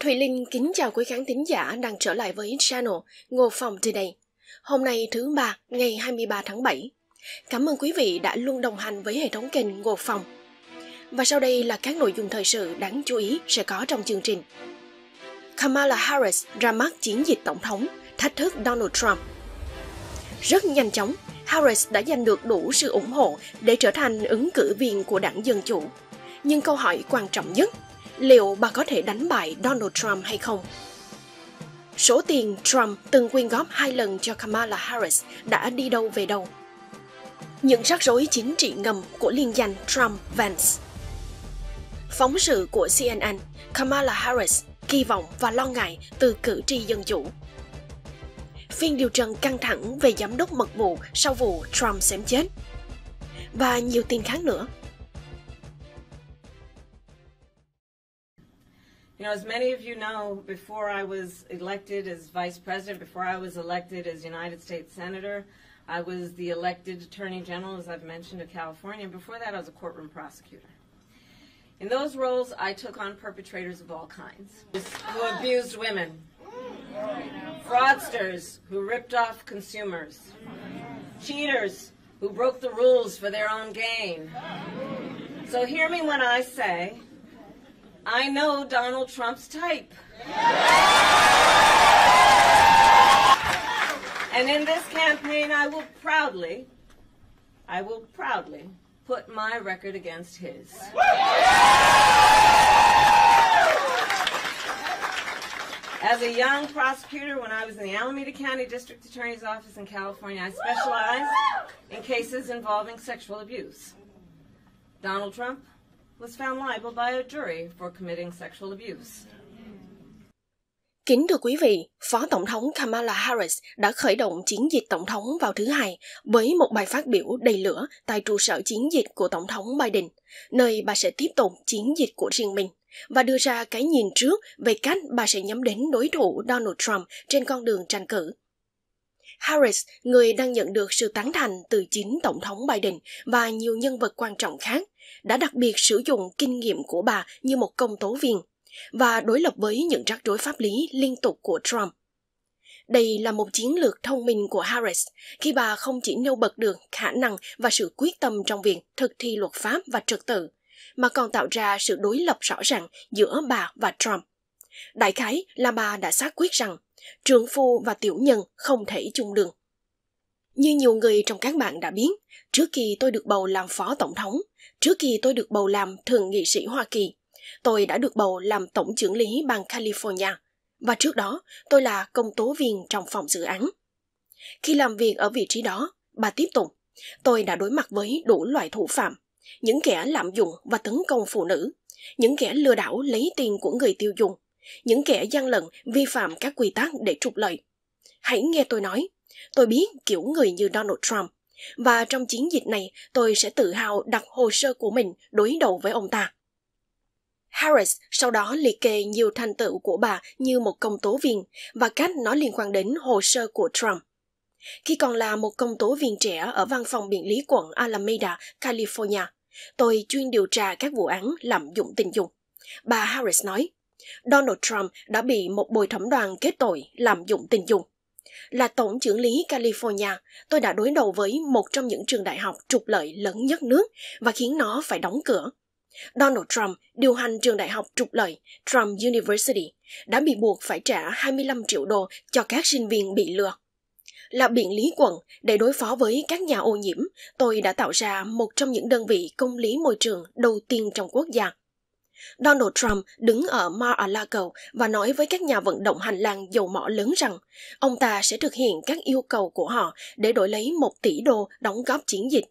Thùy Linh kính chào quý khán thính giả đang trở lại với channel Ngô Phòng Today. Hôm nay thứ ba, ngày 23 tháng 7. Cảm ơn quý vị đã luôn đồng hành với hệ thống kênh Ngô Phòng. Và sau đây là các nội dung thời sự đáng chú ý sẽ có trong chương trình. Kamala Harris ra mắt chiến dịch tổng thống, thách thức Donald Trump. Rất nhanh chóng, Harris đã giành được đủ sự ủng hộ để trở thành ứng cử viên của đảng Dân Chủ. Nhưng câu hỏi quan trọng nhất liệu bà có thể đánh bại Donald Trump hay không. Số tiền Trump từng quyên góp hai lần cho Kamala Harris đã đi đâu về đâu. Những rắc rối chính trị ngầm của liên danh Trump-Vance Phóng sự của CNN, Kamala Harris kỳ vọng và lo ngại từ cử tri dân chủ. Phiên điều trần căng thẳng về giám đốc mật vụ sau vụ Trump xém chết. Và nhiều tin khác nữa. You know, as many of you know, before I was elected as vice president, before I was elected as United States Senator, I was the elected Attorney General, as I've mentioned, of California. And before that, I was a courtroom prosecutor. In those roles, I took on perpetrators of all kinds who abused women, fraudsters who ripped off consumers, cheaters who broke the rules for their own gain. So hear me when I say I know Donald Trump's type. And in this campaign, I will proudly, I will proudly put my record against his. As a young prosecutor, when I was in the Alameda County District Attorney's Office in California, I specialized in cases involving sexual abuse. Donald Trump was found liable by a jury for committing sexual abuse. Kính thưa quý vị, Phó Tổng thống Kamala Harris đã khởi động chiến dịch Tổng thống vào thứ Hai với một bài phát biểu đầy lửa tại trụ sở chiến dịch của Tổng thống Biden, nơi bà sẽ tiếp tục chiến dịch của riêng mình và đưa ra cái nhìn trước về cách bà sẽ nhắm đến đối thủ Donald Trump trên con đường tranh cử. Harris, người đang nhận được sự tán thành từ chính Tổng thống Biden và nhiều nhân vật quan trọng khác, đã đặc biệt sử dụng kinh nghiệm của bà như một công tố viên và đối lập với những rắc rối pháp lý liên tục của Trump. Đây là một chiến lược thông minh của Harris khi bà không chỉ nêu bật được khả năng và sự quyết tâm trong việc thực thi luật pháp và trật tự, mà còn tạo ra sự đối lập rõ ràng giữa bà và Trump. Đại khái là bà đã xác quyết rằng Trượng phu và tiểu nhân không thể chung đường. Như nhiều người trong các bạn đã biết, trước khi tôi được bầu làm phó tổng thống, trước khi tôi được bầu làm thượng nghị sĩ Hoa Kỳ, tôi đã được bầu làm tổng trưởng lý bang California và trước đó tôi là công tố viên trong phòng dự án. Khi làm việc ở vị trí đó, bà tiếp tục, tôi đã đối mặt với đủ loại thủ phạm, những kẻ lạm dụng và tấn công phụ nữ, những kẻ lừa đảo lấy tiền của người tiêu dùng, những kẻ gian lận vi phạm các quy tắc để trục lợi. Hãy nghe tôi nói, tôi biết kiểu người như Donald Trump, và trong chiến dịch này tôi sẽ tự hào đặt hồ sơ của mình đối đầu với ông ta. Harris sau đó liệt kê nhiều thành tựu của bà như một công tố viên và cách nó liên quan đến hồ sơ của Trump. Khi còn là một công tố viên trẻ ở văn phòng biện lý quận Alameda, California, tôi chuyên điều tra các vụ án lạm dụng tình dục. Bà Harris nói, Donald Trump đã bị một bồi thẩm đoàn kết tội lạm dụng tình dục. Là tổng trưởng lý California, tôi đã đối đầu với một trong những trường đại học trục lợi lớn nhất nước và khiến nó phải đóng cửa. Donald Trump, điều hành trường đại học trục lợi Trump University, đã bị buộc phải trả 25 triệu đô cho các sinh viên bị lừa. Là biện lý quận, để đối phó với các nhà ô nhiễm, tôi đã tạo ra một trong những đơn vị công lý môi trường đầu tiên trong quốc gia – Donald Trump đứng ở Mar-a-Lago và nói với các nhà vận động hành lang dầu mỏ lớn rằng ông ta sẽ thực hiện các yêu cầu của họ để đổi lấy một tỷ đô đóng góp chiến dịch.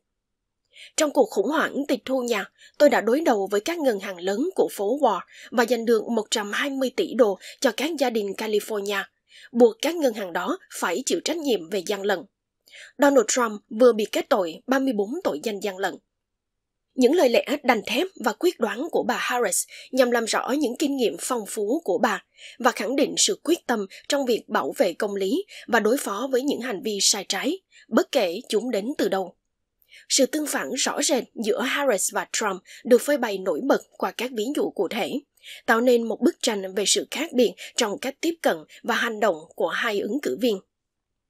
Trong cuộc khủng hoảng tịch thu nhà, tôi đã đối đầu với các ngân hàng lớn của phố Wall và giành được 120 tỷ đô cho các gia đình California, buộc các ngân hàng đó phải chịu trách nhiệm về gian lận. Donald Trump vừa bị kết tội 34 tội danh gian lận. Những lời lẽ đành thép và quyết đoán của bà Harris nhằm làm rõ những kinh nghiệm phong phú của bà và khẳng định sự quyết tâm trong việc bảo vệ công lý và đối phó với những hành vi sai trái, bất kể chúng đến từ đâu. Sự tương phản rõ rệt giữa Harris và Trump được phơi bày nổi bật qua các ví dụ cụ thể, tạo nên một bức tranh về sự khác biệt trong cách tiếp cận và hành động của hai ứng cử viên.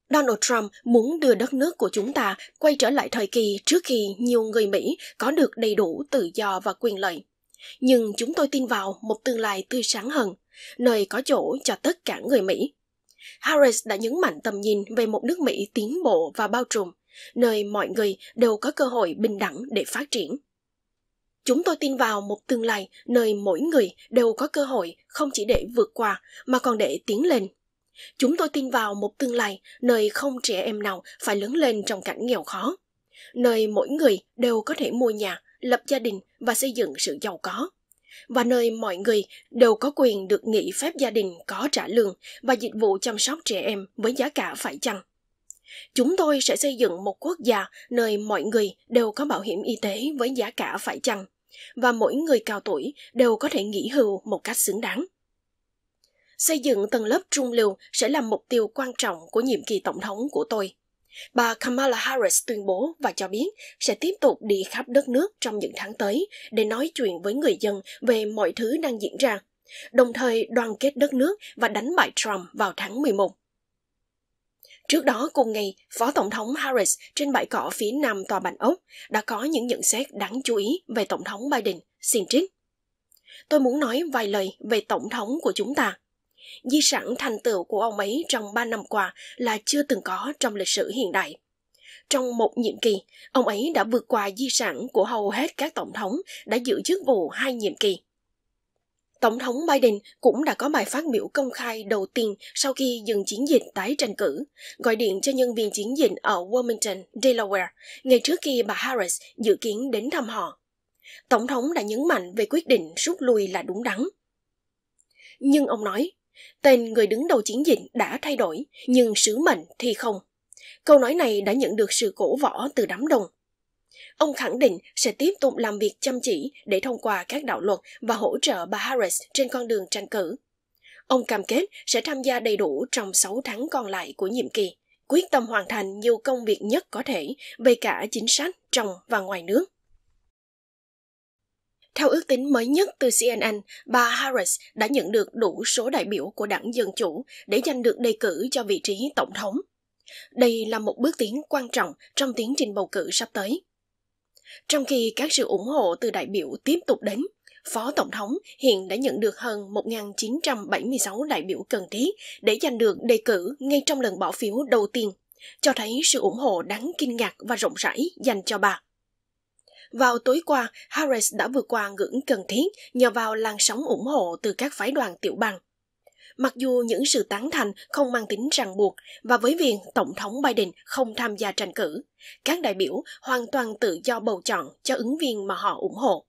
Donald Trump muốn đưa đất nước của chúng ta quay trở lại thời kỳ trước khi nhiều người Mỹ có được đầy đủ tự do và quyền lợi. Nhưng chúng tôi tin vào một tương lai tươi sáng hơn, nơi có chỗ cho tất cả người Mỹ. Harris đã nhấn mạnh tầm nhìn về một nước Mỹ tiến bộ và bao trùm, nơi mọi người đều có cơ hội bình đẳng để phát triển. Chúng tôi tin vào một tương lai nơi mỗi người đều có cơ hội không chỉ để vượt qua mà còn để tiến lên Chúng tôi tin vào một tương lai nơi không trẻ em nào phải lớn lên trong cảnh nghèo khó, nơi mỗi người đều có thể mua nhà, lập gia đình và xây dựng sự giàu có, và nơi mọi người đều có quyền được nghỉ phép gia đình có trả lương và dịch vụ chăm sóc trẻ em với giá cả phải chăng. Chúng tôi sẽ xây dựng một quốc gia nơi mọi người đều có bảo hiểm y tế với giá cả phải chăng, và mỗi người cao tuổi đều có thể nghỉ hưu một cách xứng đáng xây dựng tầng lớp trung lưu sẽ là mục tiêu quan trọng của nhiệm kỳ tổng thống của tôi. Bà Kamala Harris tuyên bố và cho biết sẽ tiếp tục đi khắp đất nước trong những tháng tới để nói chuyện với người dân về mọi thứ đang diễn ra, đồng thời đoàn kết đất nước và đánh bại Trump vào tháng 11. Trước đó cùng ngày, Phó Tổng thống Harris trên bãi cỏ phía nam tòa Bạch Ốc đã có những nhận xét đáng chú ý về Tổng thống Biden, xin trích. Tôi muốn nói vài lời về Tổng thống của chúng ta. Di sản thành tựu của ông ấy trong 3 năm qua là chưa từng có trong lịch sử hiện đại. Trong một nhiệm kỳ, ông ấy đã vượt qua di sản của hầu hết các tổng thống đã giữ chức vụ hai nhiệm kỳ. Tổng thống Biden cũng đã có bài phát biểu công khai đầu tiên sau khi dừng chiến dịch tái tranh cử, gọi điện cho nhân viên chiến dịch ở Wilmington, Delaware, ngày trước khi bà Harris dự kiến đến thăm họ. Tổng thống đã nhấn mạnh về quyết định rút lui là đúng đắn. Nhưng ông nói, Tên người đứng đầu chiến dịch đã thay đổi, nhưng sứ mệnh thì không. Câu nói này đã nhận được sự cổ võ từ đám đông. Ông khẳng định sẽ tiếp tục làm việc chăm chỉ để thông qua các đạo luật và hỗ trợ bà Harris trên con đường tranh cử. Ông cam kết sẽ tham gia đầy đủ trong 6 tháng còn lại của nhiệm kỳ, quyết tâm hoàn thành nhiều công việc nhất có thể về cả chính sách trong và ngoài nước. Theo ước tính mới nhất từ CNN, bà Harris đã nhận được đủ số đại biểu của đảng Dân Chủ để giành được đề cử cho vị trí tổng thống. Đây là một bước tiến quan trọng trong tiến trình bầu cử sắp tới. Trong khi các sự ủng hộ từ đại biểu tiếp tục đến, Phó Tổng thống hiện đã nhận được hơn 1.976 đại biểu cần thiết để giành được đề cử ngay trong lần bỏ phiếu đầu tiên, cho thấy sự ủng hộ đáng kinh ngạc và rộng rãi dành cho bà. Vào tối qua, Harris đã vượt qua ngưỡng cần thiết nhờ vào làn sóng ủng hộ từ các phái đoàn tiểu bang. Mặc dù những sự tán thành không mang tính ràng buộc và với việc Tổng thống Biden không tham gia tranh cử, các đại biểu hoàn toàn tự do bầu chọn cho ứng viên mà họ ủng hộ.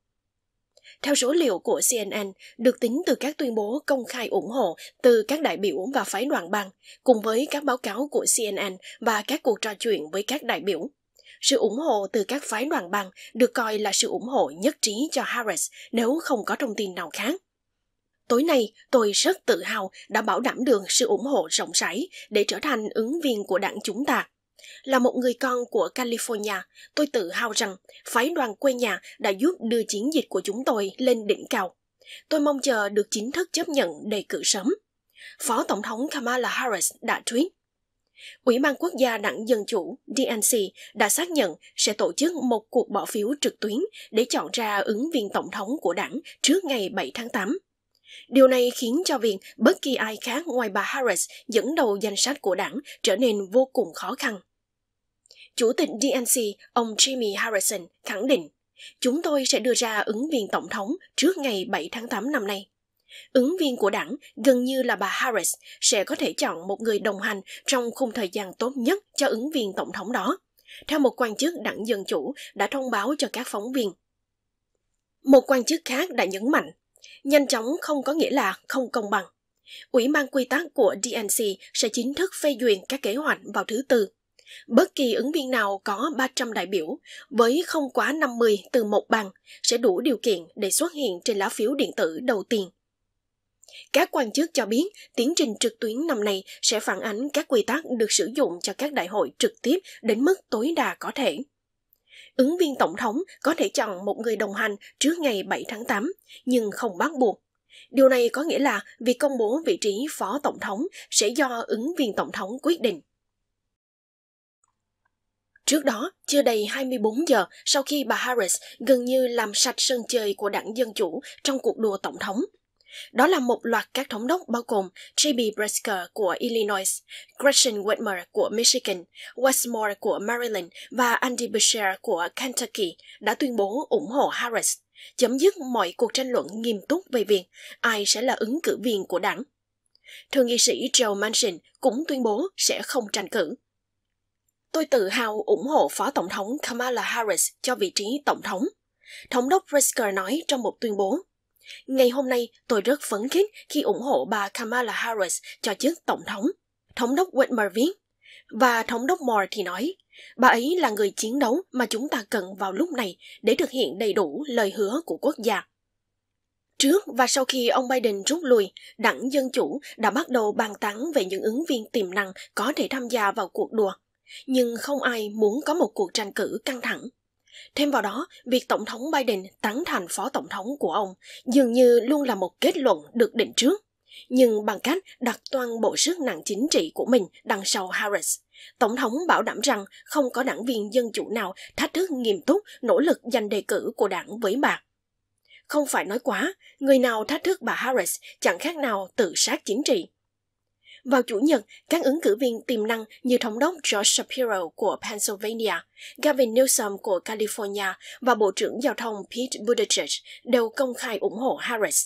Theo số liệu của CNN, được tính từ các tuyên bố công khai ủng hộ từ các đại biểu và phái đoàn bang, cùng với các báo cáo của CNN và các cuộc trò chuyện với các đại biểu, sự ủng hộ từ các phái đoàn bang được coi là sự ủng hộ nhất trí cho Harris nếu không có thông tin nào khác. Tối nay, tôi rất tự hào đã bảo đảm được sự ủng hộ rộng rãi để trở thành ứng viên của đảng chúng ta. Là một người con của California, tôi tự hào rằng phái đoàn quê nhà đã giúp đưa chiến dịch của chúng tôi lên đỉnh cao. Tôi mong chờ được chính thức chấp nhận đề cử sớm. Phó Tổng thống Kamala Harris đã tweet, Ủy ban Quốc gia Đảng Dân Chủ DNC đã xác nhận sẽ tổ chức một cuộc bỏ phiếu trực tuyến để chọn ra ứng viên tổng thống của đảng trước ngày 7 tháng 8. Điều này khiến cho việc bất kỳ ai khác ngoài bà Harris dẫn đầu danh sách của đảng trở nên vô cùng khó khăn. Chủ tịch DNC, ông Jimmy Harrison, khẳng định, chúng tôi sẽ đưa ra ứng viên tổng thống trước ngày 7 tháng 8 năm nay. Ứng viên của đảng, gần như là bà Harris, sẽ có thể chọn một người đồng hành trong khung thời gian tốt nhất cho ứng viên tổng thống đó, theo một quan chức đảng Dân Chủ đã thông báo cho các phóng viên. Một quan chức khác đã nhấn mạnh, nhanh chóng không có nghĩa là không công bằng. Ủy ban quy tắc của DNC sẽ chính thức phê duyệt các kế hoạch vào thứ Tư. Bất kỳ ứng viên nào có 300 đại biểu, với không quá 50 từ một bang, sẽ đủ điều kiện để xuất hiện trên lá phiếu điện tử đầu tiên. Các quan chức cho biết, tiến trình trực tuyến năm nay sẽ phản ánh các quy tắc được sử dụng cho các đại hội trực tiếp đến mức tối đa có thể. Ứng viên tổng thống có thể chọn một người đồng hành trước ngày 7 tháng 8, nhưng không bắt buộc. Điều này có nghĩa là việc công bố vị trí phó tổng thống sẽ do ứng viên tổng thống quyết định. Trước đó, chưa đầy 24 giờ sau khi bà Harris gần như làm sạch sân chơi của đảng Dân Chủ trong cuộc đua tổng thống, đó là một loạt các thống đốc bao gồm J.B. Pritzker của Illinois, Gretchen Whitmer của Michigan, Westmore của Maryland và Andy Beshear của Kentucky đã tuyên bố ủng hộ Harris, chấm dứt mọi cuộc tranh luận nghiêm túc về việc ai sẽ là ứng cử viên của đảng. Thượng nghị sĩ Joe Manchin cũng tuyên bố sẽ không tranh cử. Tôi tự hào ủng hộ Phó Tổng thống Kamala Harris cho vị trí Tổng thống. Thống đốc Pritzker nói trong một tuyên bố. Ngày hôm nay, tôi rất phấn khích khi ủng hộ bà Kamala Harris cho chức tổng thống. Thống đốc Whitmer viết, và thống đốc Moore thì nói, bà ấy là người chiến đấu mà chúng ta cần vào lúc này để thực hiện đầy đủ lời hứa của quốc gia. Trước và sau khi ông Biden rút lui, đảng Dân Chủ đã bắt đầu bàn tán về những ứng viên tiềm năng có thể tham gia vào cuộc đua. Nhưng không ai muốn có một cuộc tranh cử căng thẳng. Thêm vào đó, việc Tổng thống Biden tán thành phó tổng thống của ông dường như luôn là một kết luận được định trước. Nhưng bằng cách đặt toàn bộ sức nặng chính trị của mình đằng sau Harris, Tổng thống bảo đảm rằng không có đảng viên dân chủ nào thách thức nghiêm túc nỗ lực giành đề cử của đảng với bà. Không phải nói quá, người nào thách thức bà Harris chẳng khác nào tự sát chính trị. Vào Chủ nhật, các ứng cử viên tiềm năng như Thống đốc George Shapiro của Pennsylvania, Gavin Newsom của California và Bộ trưởng Giao thông Pete Buttigieg đều công khai ủng hộ Harris.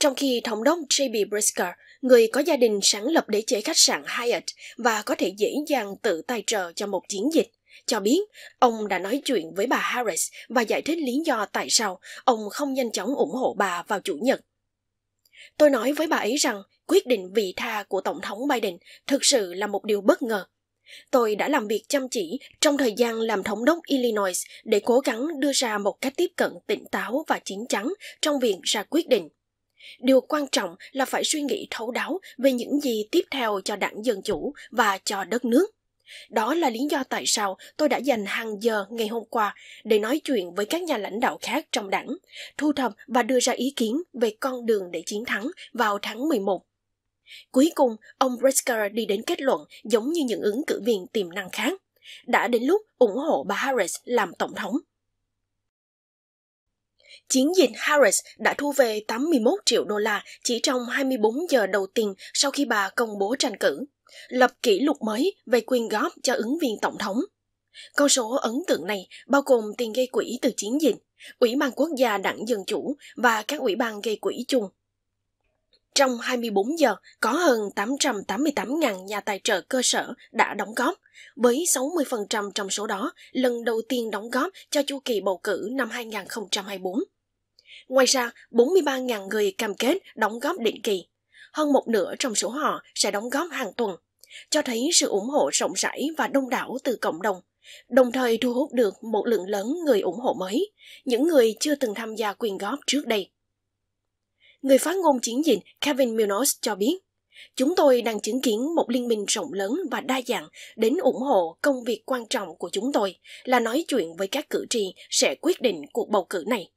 Trong khi Thống đốc J.B. Pritzker, người có gia đình sáng lập đế chế khách sạn Hyatt và có thể dễ dàng tự tài trợ cho một chiến dịch, cho biết ông đã nói chuyện với bà Harris và giải thích lý do tại sao ông không nhanh chóng ủng hộ bà vào Chủ nhật. Tôi nói với bà ấy rằng quyết định vị tha của Tổng thống Biden thực sự là một điều bất ngờ. Tôi đã làm việc chăm chỉ trong thời gian làm thống đốc Illinois để cố gắng đưa ra một cách tiếp cận tỉnh táo và chín chắn trong việc ra quyết định. Điều quan trọng là phải suy nghĩ thấu đáo về những gì tiếp theo cho đảng Dân Chủ và cho đất nước. Đó là lý do tại sao tôi đã dành hàng giờ ngày hôm qua để nói chuyện với các nhà lãnh đạo khác trong đảng, thu thập và đưa ra ý kiến về con đường để chiến thắng vào tháng 11. Cuối cùng, ông Pritzker đi đến kết luận giống như những ứng cử viên tiềm năng khác. Đã đến lúc ủng hộ bà Harris làm tổng thống. Chiến dịch Harris đã thu về 81 triệu đô la chỉ trong 24 giờ đầu tiên sau khi bà công bố tranh cử, lập kỷ lục mới về quyên góp cho ứng viên tổng thống. Con số ấn tượng này bao gồm tiền gây quỹ từ chiến dịch, Ủy ban Quốc gia Đảng Dân Chủ và các ủy ban gây quỹ chung trong 24 giờ, có hơn 888.000 nhà tài trợ cơ sở đã đóng góp, với 60% trong số đó lần đầu tiên đóng góp cho chu kỳ bầu cử năm 2024. Ngoài ra, 43.000 người cam kết đóng góp định kỳ. Hơn một nửa trong số họ sẽ đóng góp hàng tuần, cho thấy sự ủng hộ rộng rãi và đông đảo từ cộng đồng, đồng thời thu hút được một lượng lớn người ủng hộ mới, những người chưa từng tham gia quyên góp trước đây. Người phát ngôn chiến dịch Kevin Milnos cho biết, Chúng tôi đang chứng kiến một liên minh rộng lớn và đa dạng đến ủng hộ công việc quan trọng của chúng tôi là nói chuyện với các cử tri sẽ quyết định cuộc bầu cử này.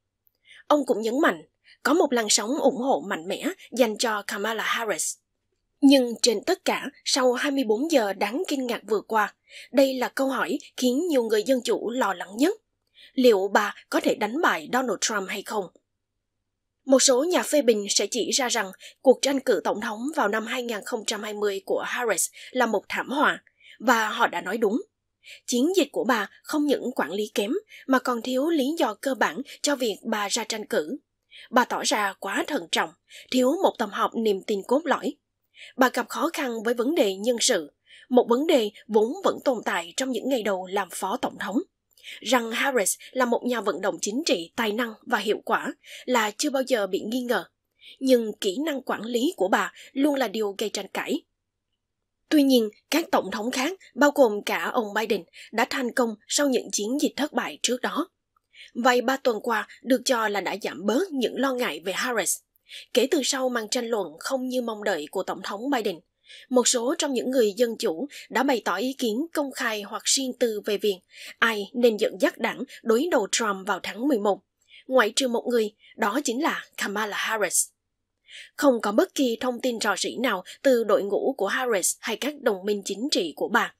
Ông cũng nhấn mạnh, có một làn sóng ủng hộ mạnh mẽ dành cho Kamala Harris. Nhưng trên tất cả, sau 24 giờ đáng kinh ngạc vừa qua, đây là câu hỏi khiến nhiều người dân chủ lo lắng nhất. Liệu bà có thể đánh bại Donald Trump hay không? Một số nhà phê bình sẽ chỉ ra rằng cuộc tranh cử tổng thống vào năm 2020 của Harris là một thảm họa, và họ đã nói đúng. Chiến dịch của bà không những quản lý kém mà còn thiếu lý do cơ bản cho việc bà ra tranh cử. Bà tỏ ra quá thận trọng, thiếu một tầm học niềm tin cốt lõi. Bà gặp khó khăn với vấn đề nhân sự, một vấn đề vốn vẫn tồn tại trong những ngày đầu làm phó tổng thống rằng Harris là một nhà vận động chính trị tài năng và hiệu quả là chưa bao giờ bị nghi ngờ, nhưng kỹ năng quản lý của bà luôn là điều gây tranh cãi. Tuy nhiên, các tổng thống khác, bao gồm cả ông Biden, đã thành công sau những chiến dịch thất bại trước đó. Vài ba tuần qua được cho là đã giảm bớt những lo ngại về Harris. Kể từ sau màn tranh luận không như mong đợi của Tổng thống Biden, một số trong những người dân chủ đã bày tỏ ý kiến công khai hoặc riêng tư về việc ai nên dẫn dắt đảng đối đầu Trump vào tháng 11. Ngoại trừ một người, đó chính là Kamala Harris. Không có bất kỳ thông tin rò rỉ nào từ đội ngũ của Harris hay các đồng minh chính trị của bà.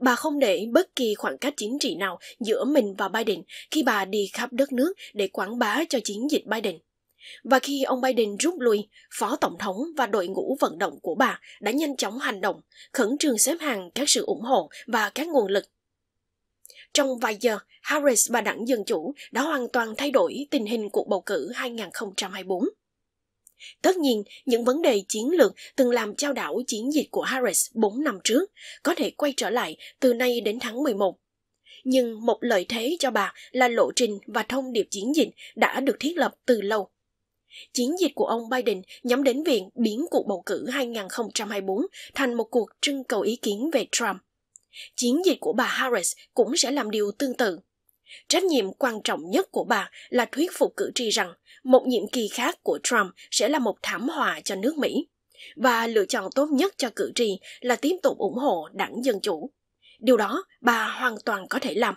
Bà không để bất kỳ khoảng cách chính trị nào giữa mình và Biden khi bà đi khắp đất nước để quảng bá cho chiến dịch Biden. Và khi ông Biden rút lui, Phó Tổng thống và đội ngũ vận động của bà đã nhanh chóng hành động, khẩn trương xếp hàng các sự ủng hộ và các nguồn lực. Trong vài giờ, Harris và đảng Dân Chủ đã hoàn toàn thay đổi tình hình cuộc bầu cử 2024. Tất nhiên, những vấn đề chiến lược từng làm trao đảo chiến dịch của Harris 4 năm trước có thể quay trở lại từ nay đến tháng 11. Nhưng một lợi thế cho bà là lộ trình và thông điệp chiến dịch đã được thiết lập từ lâu. Chiến dịch của ông Biden nhắm đến việc biến cuộc bầu cử 2024 thành một cuộc trưng cầu ý kiến về Trump. Chiến dịch của bà Harris cũng sẽ làm điều tương tự. Trách nhiệm quan trọng nhất của bà là thuyết phục cử tri rằng một nhiệm kỳ khác của Trump sẽ là một thảm họa cho nước Mỹ và lựa chọn tốt nhất cho cử tri là tiếp tục ủng hộ đảng Dân Chủ. Điều đó bà hoàn toàn có thể làm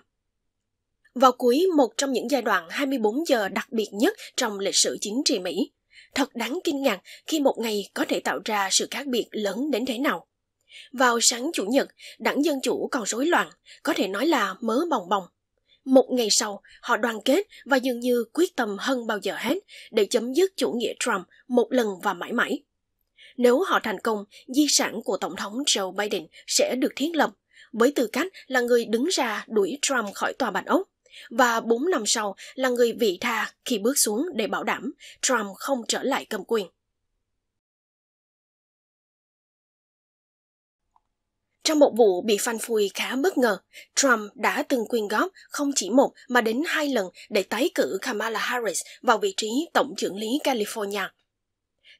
vào cuối một trong những giai đoạn 24 giờ đặc biệt nhất trong lịch sử chính trị Mỹ. Thật đáng kinh ngạc khi một ngày có thể tạo ra sự khác biệt lớn đến thế nào. Vào sáng Chủ nhật, đảng Dân Chủ còn rối loạn, có thể nói là mớ bồng bồng. Một ngày sau, họ đoàn kết và dường như quyết tâm hơn bao giờ hết để chấm dứt chủ nghĩa Trump một lần và mãi mãi. Nếu họ thành công, di sản của Tổng thống Joe Biden sẽ được thiết lập với tư cách là người đứng ra đuổi Trump khỏi tòa Bạch Ốc. Và 4 năm sau là người vị tha khi bước xuống để bảo đảm Trump không trở lại cầm quyền. Trong một vụ bị phanh phui khá bất ngờ, Trump đã từng quyên góp không chỉ một mà đến hai lần để tái cử Kamala Harris vào vị trí tổng trưởng lý California –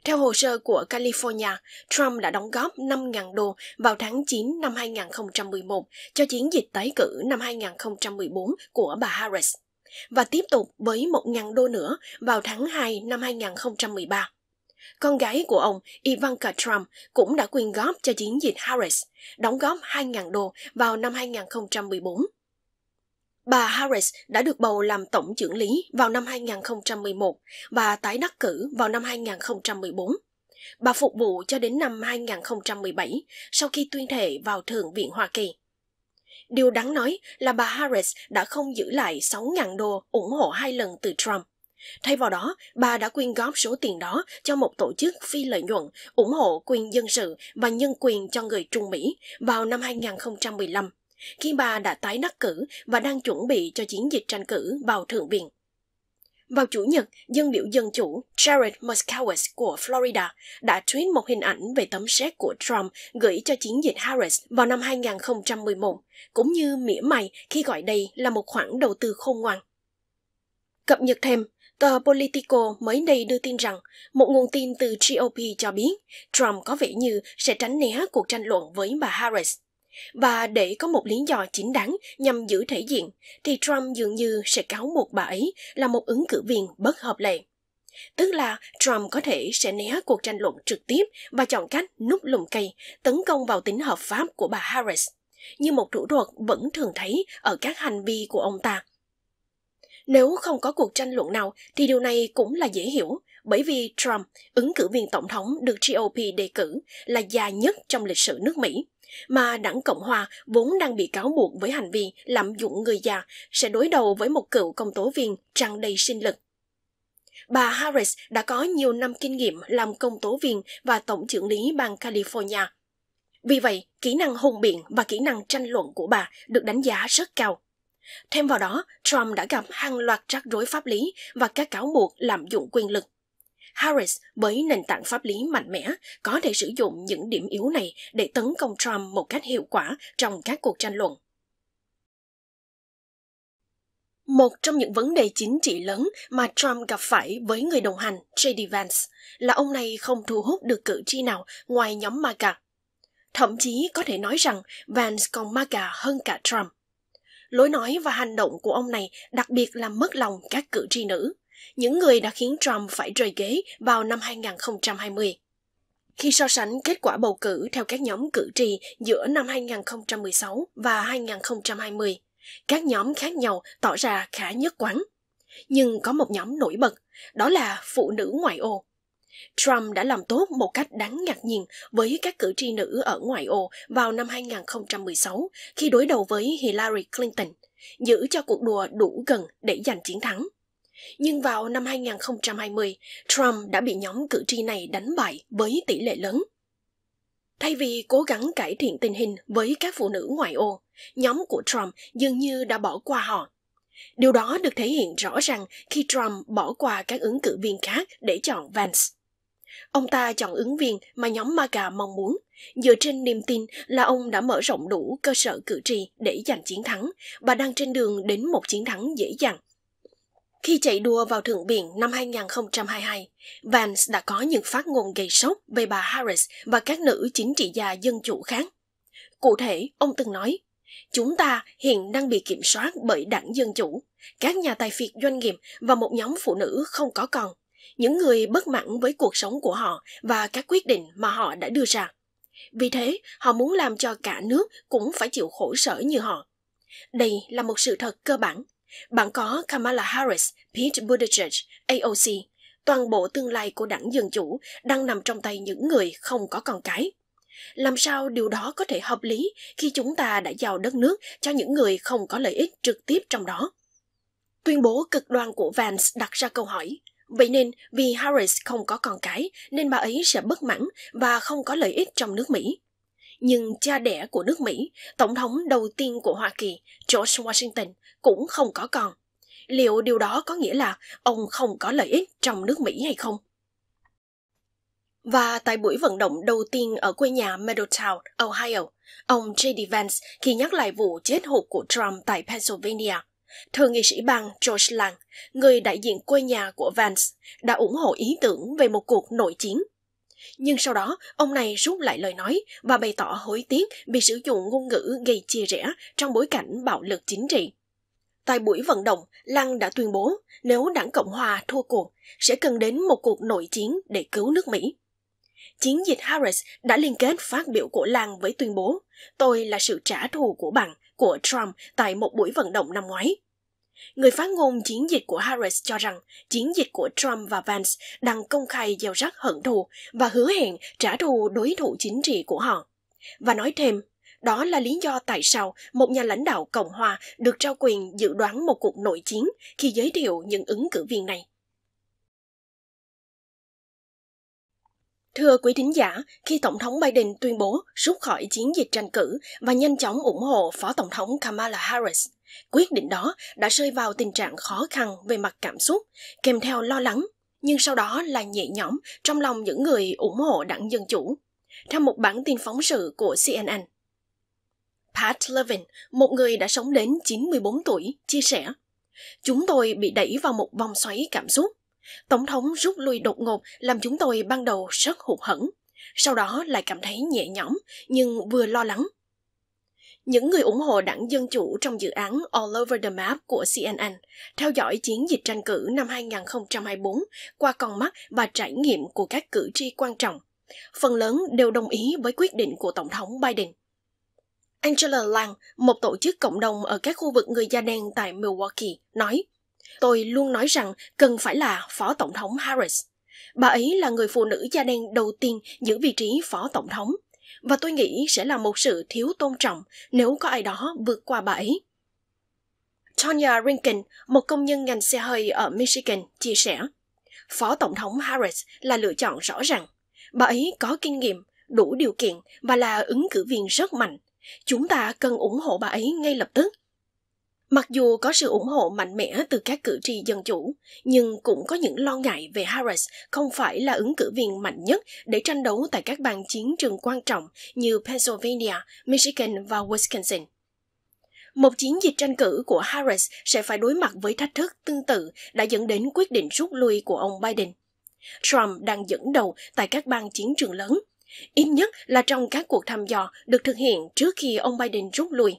theo hồ sơ của California, Trump đã đóng góp 5.000 đô vào tháng 9 năm 2011 cho chiến dịch tái cử năm 2014 của bà Harris và tiếp tục với 1.000 đô nữa vào tháng 2 năm 2013. Con gái của ông Ivanka Trump cũng đã quyên góp cho chiến dịch Harris, đóng góp 2.000 đô vào năm 2014 Bà Harris đã được bầu làm tổng trưởng lý vào năm 2011 và tái đắc cử vào năm 2014. Bà phục vụ cho đến năm 2017 sau khi tuyên thệ vào Thượng viện Hoa Kỳ. Điều đáng nói là bà Harris đã không giữ lại 6.000 đô ủng hộ hai lần từ Trump. Thay vào đó, bà đã quyên góp số tiền đó cho một tổ chức phi lợi nhuận ủng hộ quyền dân sự và nhân quyền cho người Trung Mỹ vào năm 2015 khi bà đã tái đắc cử và đang chuẩn bị cho chiến dịch tranh cử vào Thượng viện. Vào Chủ nhật, dân biểu dân chủ Jared Moskowitz của Florida đã tweet một hình ảnh về tấm séc của Trump gửi cho chiến dịch Harris vào năm 2011, cũng như mỉa mày khi gọi đây là một khoản đầu tư khôn ngoan. Cập nhật thêm, tờ Politico mới đây đưa tin rằng một nguồn tin từ GOP cho biết Trump có vẻ như sẽ tránh né cuộc tranh luận với bà Harris và để có một lý do chính đáng nhằm giữ thể diện, thì Trump dường như sẽ cáo buộc bà ấy là một ứng cử viên bất hợp lệ. Tức là Trump có thể sẽ né cuộc tranh luận trực tiếp và chọn cách núp lùm cây, tấn công vào tính hợp pháp của bà Harris, như một thủ thuật vẫn thường thấy ở các hành vi của ông ta. Nếu không có cuộc tranh luận nào thì điều này cũng là dễ hiểu, bởi vì Trump, ứng cử viên tổng thống được GOP đề cử, là già nhất trong lịch sử nước Mỹ mà đảng Cộng Hòa vốn đang bị cáo buộc với hành vi lạm dụng người già sẽ đối đầu với một cựu công tố viên tràn đầy sinh lực. Bà Harris đã có nhiều năm kinh nghiệm làm công tố viên và tổng trưởng lý bang California. Vì vậy, kỹ năng hùng biện và kỹ năng tranh luận của bà được đánh giá rất cao. Thêm vào đó, Trump đã gặp hàng loạt rắc rối pháp lý và các cáo buộc lạm dụng quyền lực Harris với nền tảng pháp lý mạnh mẽ có thể sử dụng những điểm yếu này để tấn công Trump một cách hiệu quả trong các cuộc tranh luận. Một trong những vấn đề chính trị lớn mà Trump gặp phải với người đồng hành JD Vance là ông này không thu hút được cử tri nào ngoài nhóm MAGA. Thậm chí có thể nói rằng Vance còn MAGA hơn cả Trump. Lối nói và hành động của ông này đặc biệt làm mất lòng các cử tri nữ những người đã khiến Trump phải rời ghế vào năm 2020. Khi so sánh kết quả bầu cử theo các nhóm cử tri giữa năm 2016 và 2020, các nhóm khác nhau tỏ ra khá nhất quán. Nhưng có một nhóm nổi bật, đó là phụ nữ ngoại ô. Trump đã làm tốt một cách đáng ngạc nhiên với các cử tri nữ ở ngoại ô vào năm 2016 khi đối đầu với Hillary Clinton, giữ cho cuộc đua đủ gần để giành chiến thắng. Nhưng vào năm 2020, Trump đã bị nhóm cử tri này đánh bại với tỷ lệ lớn. Thay vì cố gắng cải thiện tình hình với các phụ nữ ngoại ô, nhóm của Trump dường như đã bỏ qua họ. Điều đó được thể hiện rõ ràng khi Trump bỏ qua các ứng cử viên khác để chọn Vance. Ông ta chọn ứng viên mà nhóm MAGA mong muốn, dựa trên niềm tin là ông đã mở rộng đủ cơ sở cử tri để giành chiến thắng và đang trên đường đến một chiến thắng dễ dàng. Khi chạy đua vào thượng biển năm 2022, Vance đã có những phát ngôn gây sốc về bà Harris và các nữ chính trị gia dân chủ khác. Cụ thể, ông từng nói, chúng ta hiện đang bị kiểm soát bởi đảng Dân Chủ, các nhà tài phiệt doanh nghiệp và một nhóm phụ nữ không có còn những người bất mãn với cuộc sống của họ và các quyết định mà họ đã đưa ra. Vì thế, họ muốn làm cho cả nước cũng phải chịu khổ sở như họ. Đây là một sự thật cơ bản, bạn có Kamala Harris, Pete Buttigieg, AOC, toàn bộ tương lai của đảng Dân Chủ đang nằm trong tay những người không có con cái. Làm sao điều đó có thể hợp lý khi chúng ta đã giao đất nước cho những người không có lợi ích trực tiếp trong đó? Tuyên bố cực đoan của Vance đặt ra câu hỏi. Vậy nên, vì Harris không có con cái, nên bà ấy sẽ bất mãn và không có lợi ích trong nước Mỹ nhưng cha đẻ của nước Mỹ, tổng thống đầu tiên của Hoa Kỳ, George Washington, cũng không có con. Liệu điều đó có nghĩa là ông không có lợi ích trong nước Mỹ hay không? Và tại buổi vận động đầu tiên ở quê nhà Middletown, Ohio, ông J.D. Vance khi nhắc lại vụ chết hụt của Trump tại Pennsylvania, thượng nghị sĩ bang George Lang, người đại diện quê nhà của Vance, đã ủng hộ ý tưởng về một cuộc nội chiến nhưng sau đó, ông này rút lại lời nói và bày tỏ hối tiếc vì sử dụng ngôn ngữ gây chia rẽ trong bối cảnh bạo lực chính trị. Tại buổi vận động, Lăng đã tuyên bố nếu đảng Cộng Hòa thua cuộc, sẽ cần đến một cuộc nội chiến để cứu nước Mỹ. Chiến dịch Harris đã liên kết phát biểu của Lăng với tuyên bố Tôi là sự trả thù của bạn, của Trump tại một buổi vận động năm ngoái. Người phát ngôn chiến dịch của Harris cho rằng chiến dịch của Trump và Vance đang công khai gieo rắc hận thù và hứa hẹn trả thù đối thủ chính trị của họ. Và nói thêm, đó là lý do tại sao một nhà lãnh đạo Cộng hòa được trao quyền dự đoán một cuộc nội chiến khi giới thiệu những ứng cử viên này. Thưa quý thính giả, khi Tổng thống Biden tuyên bố rút khỏi chiến dịch tranh cử và nhanh chóng ủng hộ Phó Tổng thống Kamala Harris, Quyết định đó đã rơi vào tình trạng khó khăn về mặt cảm xúc, kèm theo lo lắng, nhưng sau đó là nhẹ nhõm trong lòng những người ủng hộ đảng Dân Chủ. Theo một bản tin phóng sự của CNN. Pat Levin, một người đã sống đến 94 tuổi, chia sẻ Chúng tôi bị đẩy vào một vòng xoáy cảm xúc. Tổng thống rút lui đột ngột làm chúng tôi ban đầu rất hụt hẫng, sau đó lại cảm thấy nhẹ nhõm nhưng vừa lo lắng những người ủng hộ đảng Dân Chủ trong dự án All Over the Map của CNN theo dõi chiến dịch tranh cử năm 2024 qua con mắt và trải nghiệm của các cử tri quan trọng. Phần lớn đều đồng ý với quyết định của Tổng thống Biden. Angela Lang, một tổ chức cộng đồng ở các khu vực người da đen tại Milwaukee, nói Tôi luôn nói rằng cần phải là Phó Tổng thống Harris. Bà ấy là người phụ nữ da đen đầu tiên giữ vị trí Phó Tổng thống – và tôi nghĩ sẽ là một sự thiếu tôn trọng nếu có ai đó vượt qua bà ấy. Tonya Rinkin, một công nhân ngành xe hơi ở Michigan, chia sẻ, Phó Tổng thống Harris là lựa chọn rõ ràng. Bà ấy có kinh nghiệm, đủ điều kiện và là ứng cử viên rất mạnh. Chúng ta cần ủng hộ bà ấy ngay lập tức. Mặc dù có sự ủng hộ mạnh mẽ từ các cử tri dân chủ, nhưng cũng có những lo ngại về Harris không phải là ứng cử viên mạnh nhất để tranh đấu tại các bang chiến trường quan trọng như Pennsylvania, Michigan và Wisconsin. Một chiến dịch tranh cử của Harris sẽ phải đối mặt với thách thức tương tự đã dẫn đến quyết định rút lui của ông Biden. Trump đang dẫn đầu tại các bang chiến trường lớn, ít nhất là trong các cuộc thăm dò được thực hiện trước khi ông Biden rút lui.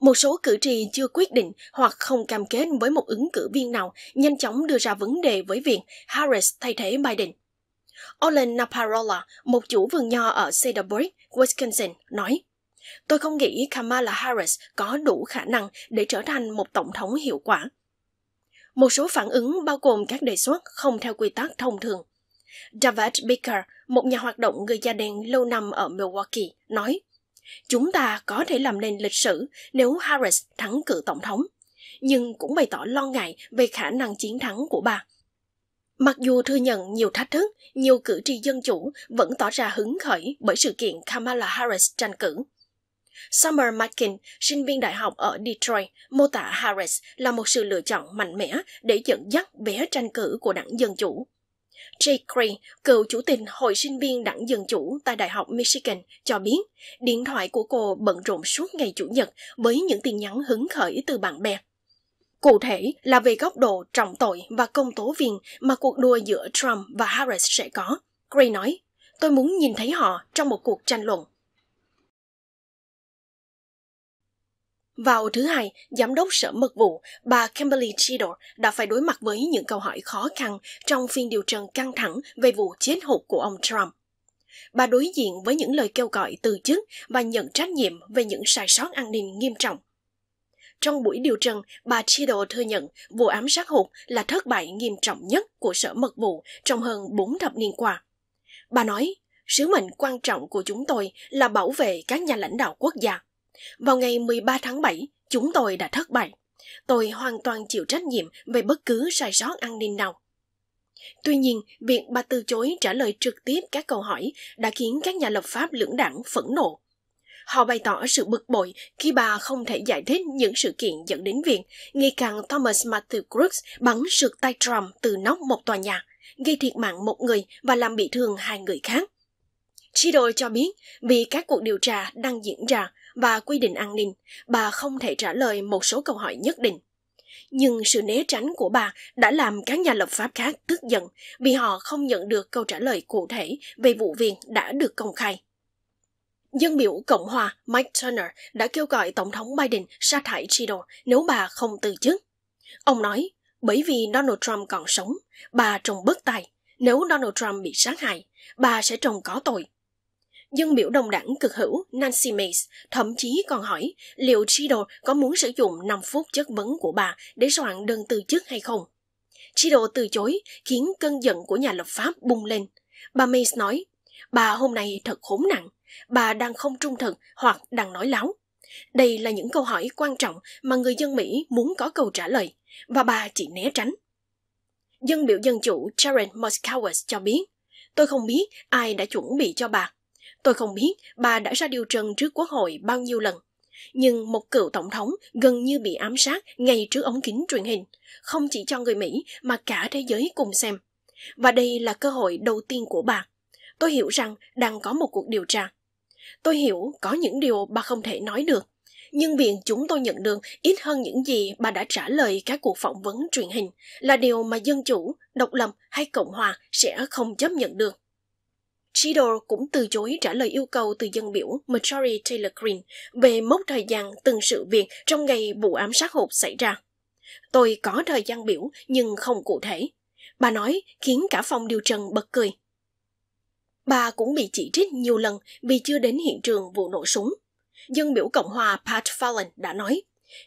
Một số cử tri chưa quyết định hoặc không cam kết với một ứng cử viên nào nhanh chóng đưa ra vấn đề với việc Harris thay thế Biden. Olin Naparola, một chủ vườn nho ở Cedarburg, Wisconsin, nói Tôi không nghĩ Kamala Harris có đủ khả năng để trở thành một tổng thống hiệu quả. Một số phản ứng bao gồm các đề xuất không theo quy tắc thông thường. David Baker, một nhà hoạt động người da đen lâu năm ở Milwaukee, nói Chúng ta có thể làm nên lịch sử nếu Harris thắng cử tổng thống, nhưng cũng bày tỏ lo ngại về khả năng chiến thắng của bà. Mặc dù thừa nhận nhiều thách thức, nhiều cử tri dân chủ vẫn tỏ ra hứng khởi bởi sự kiện Kamala Harris tranh cử. Summer Mackin, sinh viên đại học ở Detroit, mô tả Harris là một sự lựa chọn mạnh mẽ để dẫn dắt bé tranh cử của đảng Dân Chủ. Jay Cray, cựu chủ tịch Hội sinh viên đảng Dân Chủ tại Đại học Michigan, cho biết điện thoại của cô bận rộn suốt ngày Chủ nhật với những tin nhắn hứng khởi từ bạn bè. Cụ thể là về góc độ trọng tội và công tố viên mà cuộc đua giữa Trump và Harris sẽ có. Gray nói, tôi muốn nhìn thấy họ trong một cuộc tranh luận Vào thứ hai, giám đốc sở mật vụ, bà Kimberly Cheadle đã phải đối mặt với những câu hỏi khó khăn trong phiên điều trần căng thẳng về vụ chết hụt của ông Trump. Bà đối diện với những lời kêu gọi từ chức và nhận trách nhiệm về những sai sót an ninh nghiêm trọng. Trong buổi điều trần, bà Cheadle thừa nhận vụ ám sát hụt là thất bại nghiêm trọng nhất của sở mật vụ trong hơn 4 thập niên qua. Bà nói, sứ mệnh quan trọng của chúng tôi là bảo vệ các nhà lãnh đạo quốc gia vào ngày 13 tháng 7, chúng tôi đã thất bại. Tôi hoàn toàn chịu trách nhiệm về bất cứ sai sót an ninh nào. Tuy nhiên, việc bà từ chối trả lời trực tiếp các câu hỏi đã khiến các nhà lập pháp lưỡng đảng phẫn nộ. Họ bày tỏ sự bực bội khi bà không thể giải thích những sự kiện dẫn đến việc nghi càng Thomas Matthew Crooks bắn sượt tay Trump từ nóc một tòa nhà, gây thiệt mạng một người và làm bị thương hai người khác. Chido cho biết vì các cuộc điều tra đang diễn ra và quy định an ninh, bà không thể trả lời một số câu hỏi nhất định. Nhưng sự né tránh của bà đã làm các nhà lập pháp khác tức giận vì họ không nhận được câu trả lời cụ thể về vụ việc đã được công khai. Dân biểu Cộng hòa Mike Turner đã kêu gọi Tổng thống Biden sa thải Trudeau nếu bà không từ chức. Ông nói, bởi vì Donald Trump còn sống, bà trông bất tài. Nếu Donald Trump bị sát hại, bà sẽ trông có tội. Dân biểu đồng đảng cực hữu Nancy Mace thậm chí còn hỏi liệu Trudeau có muốn sử dụng 5 phút chất vấn của bà để soạn đơn từ chức hay không. Trudeau từ chối khiến cơn giận của nhà lập pháp bung lên. Bà Mace nói, bà hôm nay thật khốn nạn, bà đang không trung thực hoặc đang nói láo. Đây là những câu hỏi quan trọng mà người dân Mỹ muốn có câu trả lời, và bà chỉ né tránh. Dân biểu dân chủ Sharon Moskowitz cho biết, tôi không biết ai đã chuẩn bị cho bà Tôi không biết bà đã ra điều trần trước quốc hội bao nhiêu lần. Nhưng một cựu tổng thống gần như bị ám sát ngay trước ống kính truyền hình, không chỉ cho người Mỹ mà cả thế giới cùng xem. Và đây là cơ hội đầu tiên của bà. Tôi hiểu rằng đang có một cuộc điều tra. Tôi hiểu có những điều bà không thể nói được, nhưng việc chúng tôi nhận được ít hơn những gì bà đã trả lời các cuộc phỏng vấn truyền hình là điều mà dân chủ, độc lập hay cộng hòa sẽ không chấp nhận được. Trudeau cũng từ chối trả lời yêu cầu từ dân biểu Marjorie Taylor Greene về mốc thời gian từng sự việc trong ngày vụ ám sát hộp xảy ra. Tôi có thời gian biểu nhưng không cụ thể. Bà nói khiến cả phòng điều trần bật cười. Bà cũng bị chỉ trích nhiều lần vì chưa đến hiện trường vụ nổ súng. Dân biểu Cộng hòa Pat Fallon đã nói,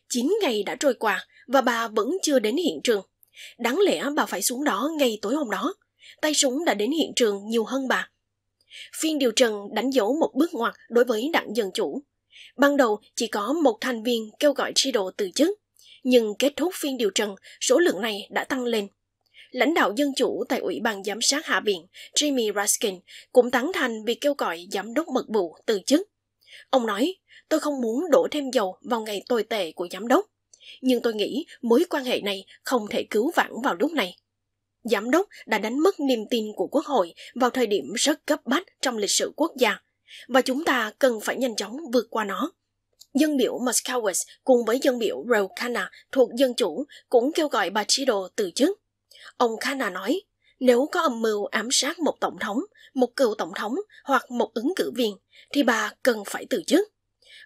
9 ngày đã trôi qua và bà vẫn chưa đến hiện trường. Đáng lẽ bà phải xuống đó ngay tối hôm đó. Tay súng đã đến hiện trường nhiều hơn bà Phiên điều trần đánh dấu một bước ngoặt đối với đảng Dân Chủ. Ban đầu chỉ có một thành viên kêu gọi tri độ từ chức, nhưng kết thúc phiên điều trần, số lượng này đã tăng lên. Lãnh đạo Dân Chủ tại Ủy ban Giám sát Hạ viện Jimmy Raskin cũng tán thành việc kêu gọi giám đốc mật vụ từ chức. Ông nói, tôi không muốn đổ thêm dầu vào ngày tồi tệ của giám đốc. Nhưng tôi nghĩ mối quan hệ này không thể cứu vãn vào lúc này giám đốc đã đánh mất niềm tin của quốc hội vào thời điểm rất cấp bách trong lịch sử quốc gia và chúng ta cần phải nhanh chóng vượt qua nó. Dân biểu Moskowitz cùng với dân biểu Rokana thuộc Dân Chủ cũng kêu gọi bà Trudeau từ chức. Ông Kana nói, nếu có âm mưu ám sát một tổng thống, một cựu tổng thống hoặc một ứng cử viên, thì bà cần phải từ chức.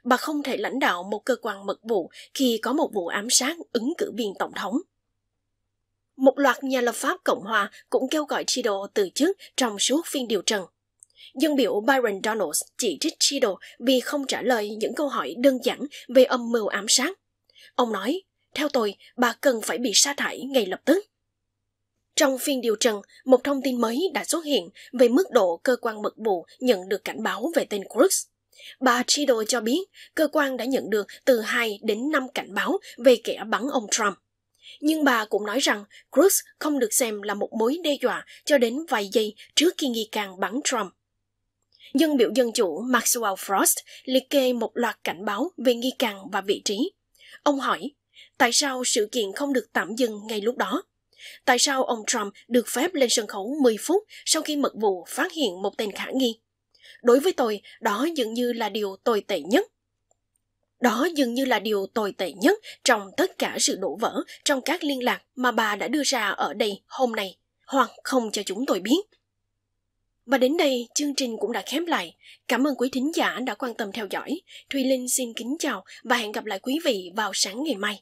Bà không thể lãnh đạo một cơ quan mật vụ khi có một vụ ám sát ứng cử viên tổng thống. Một loạt nhà lập pháp Cộng hòa cũng kêu gọi Trudeau từ chức trong suốt phiên điều trần. Dân biểu Byron Donalds chỉ trích Trudeau vì không trả lời những câu hỏi đơn giản về âm mưu ám sát. Ông nói, theo tôi, bà cần phải bị sa thải ngay lập tức. Trong phiên điều trần, một thông tin mới đã xuất hiện về mức độ cơ quan mật vụ nhận được cảnh báo về tên Crooks. Bà Trudeau cho biết cơ quan đã nhận được từ 2 đến 5 cảnh báo về kẻ bắn ông Trump. Nhưng bà cũng nói rằng Cruz không được xem là một mối đe dọa cho đến vài giây trước khi nghi can bắn Trump. Dân biểu dân chủ Maxwell Frost liệt kê một loạt cảnh báo về nghi can và vị trí. Ông hỏi, tại sao sự kiện không được tạm dừng ngay lúc đó? Tại sao ông Trump được phép lên sân khấu 10 phút sau khi mật vụ phát hiện một tên khả nghi? Đối với tôi, đó dường như là điều tồi tệ nhất đó dường như là điều tồi tệ nhất trong tất cả sự đổ vỡ trong các liên lạc mà bà đã đưa ra ở đây hôm nay, hoặc không cho chúng tôi biết. Và đến đây, chương trình cũng đã khép lại. Cảm ơn quý thính giả đã quan tâm theo dõi. Thùy Linh xin kính chào và hẹn gặp lại quý vị vào sáng ngày mai.